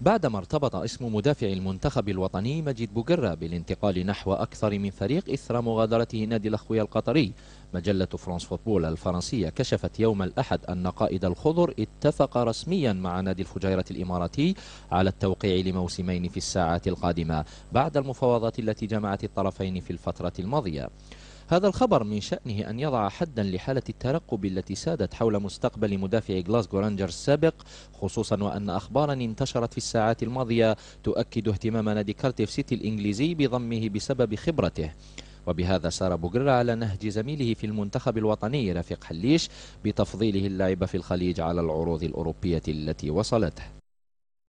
بعدما ارتبط اسم مدافع المنتخب الوطني مجيد بوغرا بالانتقال نحو أكثر من فريق إثر مغادرته نادي الأخوية القطري مجلة فرانس فوتبول الفرنسية كشفت يوم الأحد أن قائد الخضر اتفق رسميا مع نادي الفجيرة الإماراتي على التوقيع لموسمين في الساعات القادمة بعد المفاوضات التي جمعت الطرفين في الفترة الماضية هذا الخبر من شأنه أن يضع حدا لحالة الترقب التي سادت حول مستقبل مدافع غلاسكو رانجرز السابق خصوصا وأن أخبارا انتشرت في الساعات الماضية تؤكد اهتمام نادي كارتيف سيتي الإنجليزي بضمه بسبب خبرته وبهذا سار بوغرا على نهج زميله في المنتخب الوطني رفيق حليش بتفضيله اللعب في الخليج على العروض الأوروبية التي وصلته